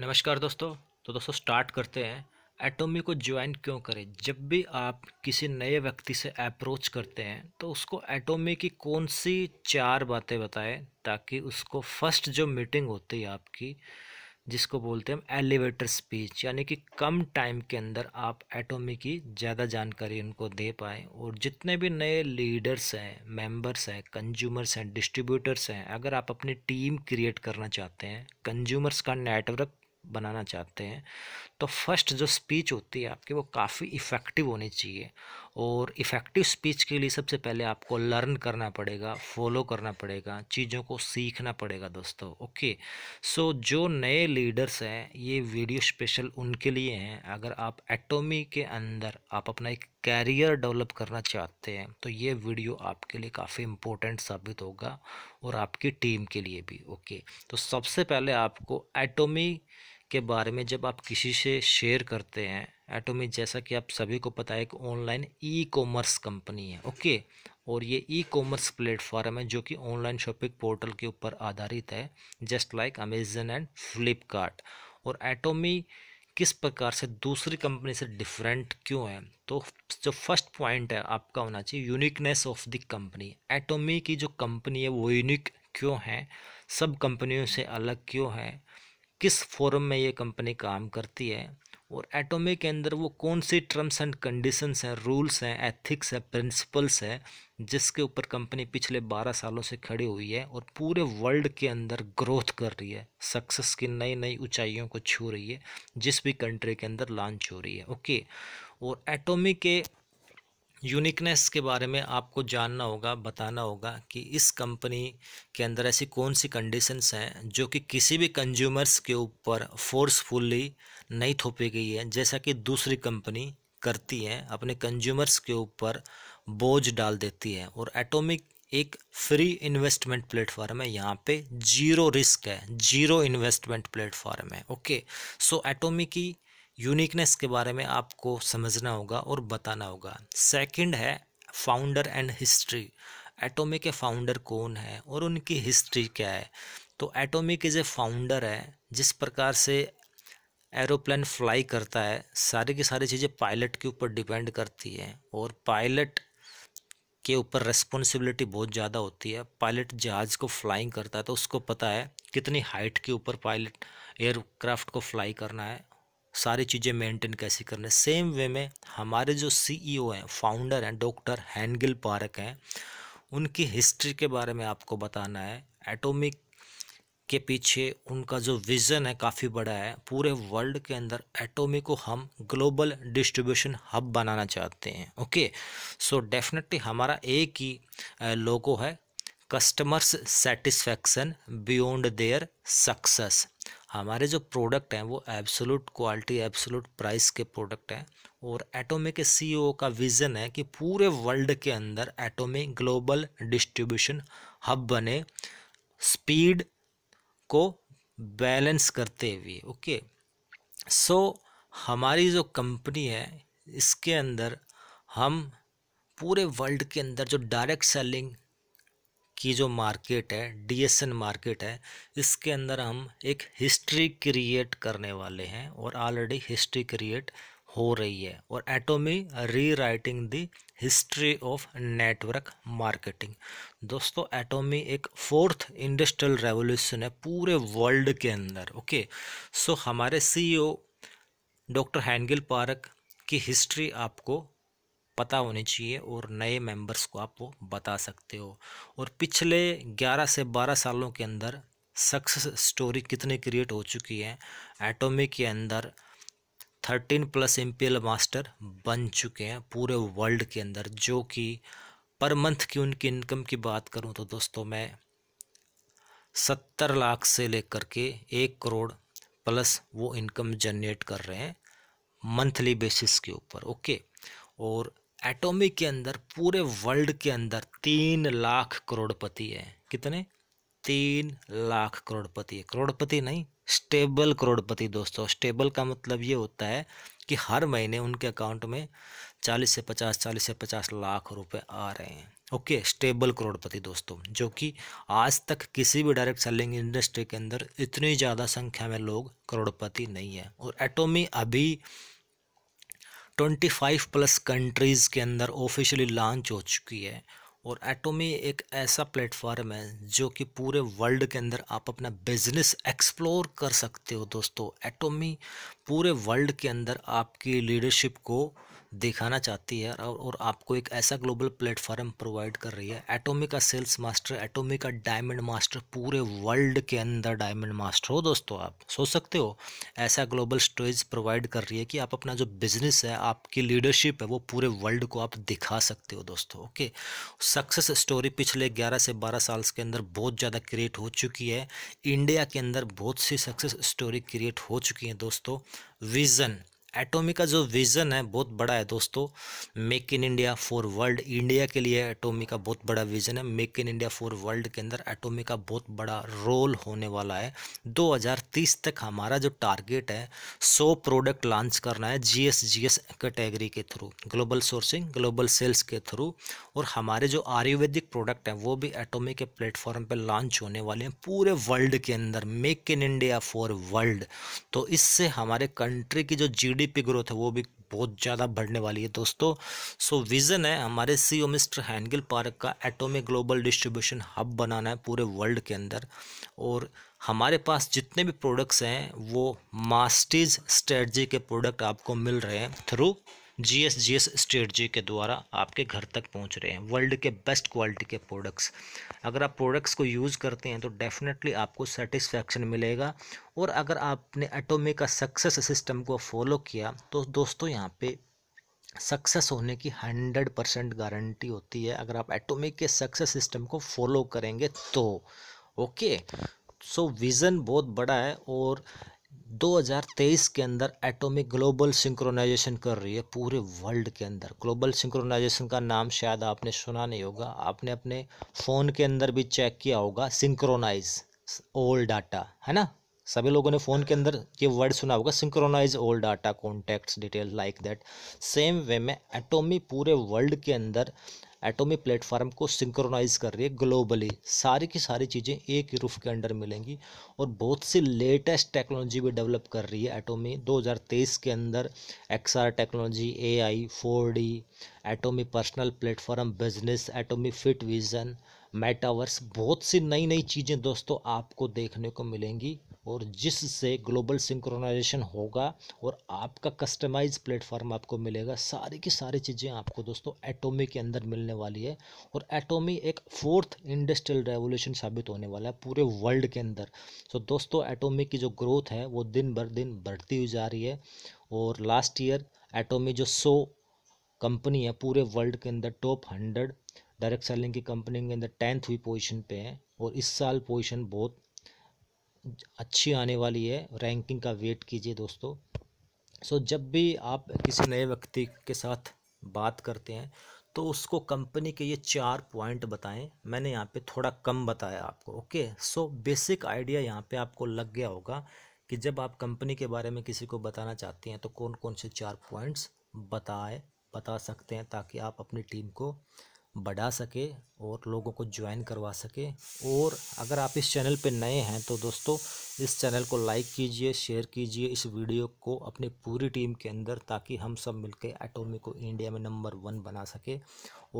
नमस्कार दोस्तों तो दोस्तों स्टार्ट करते हैं एटोमी को ज्वाइन क्यों करें जब भी आप किसी नए व्यक्ति से अप्रोच करते हैं तो उसको एटोमी की कौन सी चार बातें बताएं ताकि उसको फर्स्ट जो मीटिंग होती है आपकी जिसको बोलते हैं एलिवेटर स्पीच यानी कि कम टाइम के अंदर आप एटोमी की ज़्यादा जानकारी उनको दे पाएँ और जितने भी नए लीडर्स हैं मेंबर्स हैं कंज्यूमर्स हैं डिस्ट्रीब्यूटर्स हैं अगर आप अपनी टीम क्रिएट करना चाहते हैं कंज्यूमर्स का नेटवर्क बनाना चाहते हैं तो फर्स्ट जो स्पीच होती है आपकी वो काफ़ी इफ़ेक्टिव होनी चाहिए और इफ़ेक्टिव स्पीच के लिए सबसे पहले आपको लर्न करना पड़ेगा फॉलो करना पड़ेगा चीज़ों को सीखना पड़ेगा दोस्तों ओके सो so, जो नए लीडर्स हैं ये वीडियो स्पेशल उनके लिए हैं अगर आप एटोमी के अंदर आप अपना एक कैरियर डेवलप करना चाहते हैं तो ये वीडियो आपके लिए काफ़ी इम्पोर्टेंट साबित होगा और आपकी टीम के लिए भी ओके तो सबसे पहले आपको एटोमी के बारे में जब आप किसी से शेयर करते हैं एटोमी जैसा कि आप सभी को पता है कि ऑनलाइन ई कॉमर्स कंपनी है ओके और ये ई कॉमर्स प्लेटफॉर्म है जो कि ऑनलाइन शॉपिंग पोर्टल के ऊपर आधारित है just like Amazon and Flipkart और एटोमी किस प्रकार से दूसरी कंपनी से डिफरेंट क्यों है तो जो फर्स्ट पॉइंट है आपका होना चाहिए uniqueness of the company Atomy की जो कंपनी है वो यूनिक क्यों है सब कंपनियों से अलग क्यों है किस फॉरम में ये कंपनी काम करती है और एटोमी के अंदर वो कौन सी टर्म्स एंड कंडीशंस हैं रूल्स हैं एथिक्स हैं प्रिंसिपल्स हैं जिसके ऊपर कंपनी पिछले बारह सालों से खड़ी हुई है और पूरे वर्ल्ड के अंदर ग्रोथ कर रही है सक्सेस की नई नई ऊंचाइयों को छू रही है जिस भी कंट्री के अंदर लॉन्च हो रही है ओके और एटोमी के यूनिकनेस के बारे में आपको जानना होगा बताना होगा कि इस कंपनी के अंदर ऐसी कौन सी कंडीशंस हैं जो कि किसी भी कंज्यूमर्स के ऊपर फोर्सफुली नहीं थोपी गई है जैसा कि दूसरी कंपनी करती है अपने कंज्यूमर्स के ऊपर बोझ डाल देती है और एटॉमिक एक फ्री इन्वेस्टमेंट प्लेटफॉर्म है यहाँ पे जीरो रिस्क है जीरो इन्वेस्टमेंट प्लेटफॉर्म है ओके सो एटोमी की यूनिकनेस के बारे में आपको समझना होगा और बताना होगा सेकंड है फाउंडर एंड हिस्ट्री एटोमी के फाउंडर कौन है और उनकी हिस्ट्री क्या है तो एटोमी के जो फाउंडर है जिस प्रकार से एरोप्लेन फ्लाई करता है सारी की सारी चीज़ें पायलट के ऊपर डिपेंड करती है और पायलट के ऊपर रेस्पॉन्सिबिलिटी बहुत ज़्यादा होती है पायलट जहाज़ को फ्लाइंग करता है तो उसको पता है कितनी हाइट के ऊपर पायलट एयरक्राफ्ट को फ्लाई करना है सारी चीज़ें मेंटेन कैसे करने सेम वे में हमारे जो सीईओ e हैं फाउंडर हैं डॉक्टर हैंगिल पार्क हैं उनकी हिस्ट्री के बारे में आपको बताना है एटॉमिक के पीछे उनका जो विज़न है काफ़ी बड़ा है पूरे वर्ल्ड के अंदर एटॉमी को हम ग्लोबल डिस्ट्रीब्यूशन हब बनाना चाहते हैं ओके सो डेफिनेटली हमारा एक ही लोगो है customers satisfaction beyond their success हमारे जो प्रोडक्ट हैं वो एब्सोलूट क्वालिटी एब्सोलूट प्राइस के प्रोडक्ट हैं और एटोमे के सीईओ का विज़न है कि पूरे वर्ल्ड के अंदर एटोमे ग्लोबल डिस्ट्रीब्यूशन हब बने स्पीड को बैलेंस करते हुए ओके सो हमारी जो कंपनी है इसके अंदर हम पूरे वर्ल्ड के अंदर जो डायरेक्ट सेलिंग की जो मार्केट है डी मार्केट है इसके अंदर हम एक हिस्ट्री क्रिएट करने वाले हैं और ऑलरेडी हिस्ट्री क्रिएट हो रही है और Atomy rewriting the history of network marketing दोस्तों एटोमी एक फोर्थ इंडस्ट्रियल रेवोल्यूशन है पूरे वर्ल्ड के अंदर ओके सो हमारे सीईओ डॉक्टर हैंगल पार्क की हिस्ट्री आपको पता होने चाहिए और नए मेंबर्स को आप वो बता सकते हो और पिछले 11 से 12 सालों के अंदर सक्सेस स्टोरी कितने क्रिएट हो चुकी है एटोमी के अंदर थर्टीन प्लस एम मास्टर बन चुके हैं पूरे वर्ल्ड के अंदर जो कि पर मंथ की उनकी इनकम की बात करूं तो दोस्तों मैं सत्तर लाख से लेकर के एक करोड़ प्लस वो इनकम जनरेट कर रहे हैं मंथली बेसिस के ऊपर ओके और एटॉमिक के अंदर पूरे वर्ल्ड के अंदर तीन लाख करोड़पति है कितने तीन लाख करोड़पति है करोड़पति नहीं स्टेबल करोड़पति दोस्तों स्टेबल का मतलब ये होता है कि हर महीने उनके अकाउंट में चालीस से पचास चालीस से पचास लाख रुपए आ रहे हैं ओके स्टेबल करोड़पति दोस्तों जो कि आज तक किसी भी डायरेक्ट सेलिंग इंडस्ट्री के अंदर इतनी ज़्यादा संख्या में लोग करोड़पति नहीं है और एटोमी अभी ट्वेंटी फाइव प्लस कंट्रीज़ के अंदर ऑफिशियली लॉन्च हो चुकी है और एटोमी एक ऐसा प्लेटफॉर्म है जो कि पूरे वर्ल्ड के अंदर आप अपना बिजनेस एक्सप्लोर कर सकते हो दोस्तों एटोमी पूरे वर्ल्ड के अंदर आपकी लीडरशिप को दिखाना चाहती है और, और आपको एक ऐसा ग्लोबल प्लेटफॉर्म प्रोवाइड कर रही है एटोमी का सेल्स मास्टर एटोमी का डायमंड मास्टर पूरे वर्ल्ड के अंदर डायमंड मास्टर हो दोस्तों आप सोच सकते हो ऐसा ग्लोबल स्टोरेज प्रोवाइड कर रही है कि आप अपना जो बिजनेस है आपकी लीडरशिप है वो पूरे वर्ल्ड को आप दिखा सकते हो दोस्तों ओके सक्सेस स्टोरी पिछले ग्यारह से बारह साल के अंदर बहुत ज़्यादा क्रिएट हो चुकी है इंडिया के अंदर बहुत सी सक्सेस स्टोरी क्रिएट हो चुकी हैं दोस्तों विज़न एटोमी का जो विज़न है बहुत बड़ा है दोस्तों make in India for world India के लिए एटोमी का बहुत बड़ा विज़न है make in India for world के अंदर एटोमी का बहुत बड़ा रोल होने वाला है 2030 तक हमारा जो टारगेट है 100 प्रोडक्ट लॉन्च करना है जीएस एस कैटेगरी के through global sourcing global sales के थ्रू और हमारे जो आयुर्वेदिक प्रोडक्ट हैं वो भी एटोमी के प्लेटफॉर्म पर लॉन्च होने वाले हैं पूरे वर्ल्ड के अंदर make in India for world तो इससे हमारे कंट्री की जो जी जीडीपी ग्रोथ है वो भी बहुत ज़्यादा बढ़ने वाली है दोस्तों सो विज़न है हमारे CEO e mister Hangil Park का एटॉमिक ग्लोबल डिस्ट्रीब्यूशन हब बनाना है पूरे वर्ल्ड के अंदर और हमारे पास जितने भी प्रोडक्ट्स हैं वो मास्टीज स्ट्रेटजी के प्रोडक्ट आपको मिल रहे हैं through G S G S strategy के द्वारा आपके घर तक पहुंच रहे हैं वर्ल्ड के बेस्ट क्वालिटी के प्रोडक्ट्स अगर आप प्रोडक्ट्स को यूज़ करते हैं तो डेफिनेटली आपको सेटिस्फेक्शन मिलेगा और अगर आपने एटोमे का सक्सेस सिस्टम को फॉलो किया तो दोस्तों यहाँ पे सक्सेस होने की हंड्रेड परसेंट गारंटी होती है अगर आप एटोमिक के सक्सेस सिस्टम को फॉलो करेंगे तो ओके सो विज़न बहुत बड़ा है और 2023 के अंदर एटॉमिक ग्लोबल सिंक्रोनाइजेशन कर रही है पूरे वर्ल्ड के अंदर ग्लोबल सिंक्रोनाइजेशन का नाम शायद आपने सुना नहीं होगा आपने अपने फ़ोन के अंदर भी चेक किया होगा सिंक्रोनाइज ओल्ड डाटा है ना सभी लोगों ने फ़ोन के अंदर ये वर्ड सुना होगा synchronize old data contacts detail like that same way में एटोमी पूरे वर्ल्ड के अंदर एटोमी प्लेटफार्म को सिंक्रोनाइज कर रही है ग्लोबली सारी की सारी चीज़ें एक ही रूफ के अंडर मिलेंगी और बहुत सी लेटेस्ट टेक्नोलॉजी भी डेवलप कर रही है एटोमी 2023 के अंदर XR technology AI I Atomy personal platform business Atomy fit vision metaverse बहुत सी नई नई चीज़ें दोस्तों आपको देखने को मिलेंगी और जिससे ग्लोबल सिंक्रोनाइजेशन होगा और आपका कस्टमाइज प्लेटफॉर्म आपको मिलेगा सारी की सारी चीज़ें आपको दोस्तों एटोमी के अंदर मिलने वाली है और एटोमी एक फोर्थ इंडस्ट्रियल रेवोल्यूशन साबित होने वाला है पूरे वर्ल्ड के अंदर सो so, दोस्तों एटोमी की जो ग्रोथ है वो दिन भर दिन बढ़ती हुई जा रही है और लास्ट ईयर एटोमी जो सौ कंपनी है पूरे वर्ल्ड के अंदर टॉप हंड्रेड डायरेक्ट सेलिंग की कंपनी के अंदर टेंथ हुई पोजीशन पे है और इस साल पोजीशन बहुत अच्छी आने वाली है रैंकिंग का वेट कीजिए दोस्तों सो जब भी आप किसी नए व्यक्ति के साथ बात करते हैं तो उसको कंपनी के ये चार पॉइंट बताएं मैंने यहाँ पे थोड़ा कम बताया आपको ओके सो बेसिक आइडिया यहाँ पे आपको लग गया होगा कि जब आप कंपनी के बारे में किसी को बताना चाहते हैं तो कौन कौन से चार पॉइंट्स बताए बता सकते हैं ताकि आप अपनी टीम को बढ़ा सके और लोगों को ज्वाइन करवा सके और अगर आप इस चैनल पर नए हैं तो दोस्तों इस चैनल को लाइक कीजिए शेयर कीजिए इस वीडियो को अपनी पूरी टीम के अंदर ताकि हम सब मिलकर एटोमी को इंडिया में नंबर वन बना सके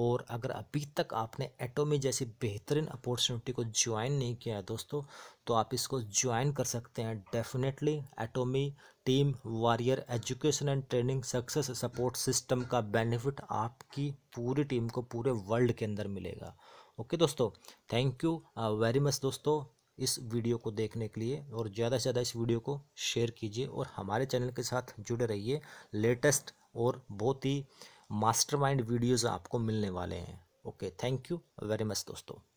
और अगर अभी तक आपने एटोमी जैसी बेहतरीन अपॉर्चुनिटी को ज्वाइन नहीं किया है दोस्तों तो आप इसको ज्वाइन कर सकते हैं definitely Atomy team warrior education and training success support system का बेनिफिट आपकी पूरी टीम को पूरे वर्ल्ड के अंदर मिलेगा ओके दोस्तों थैंक यू वेरी मच दोस्तों इस वीडियो को देखने के लिए और ज़्यादा से ज़्यादा इस वीडियो को शेयर कीजिए और हमारे चैनल के साथ जुड़े रहिए लेटेस्ट और बहुत ही मास्टरमाइंड वीडियोज़ आपको मिलने वाले हैं okay thank you very much दोस्तों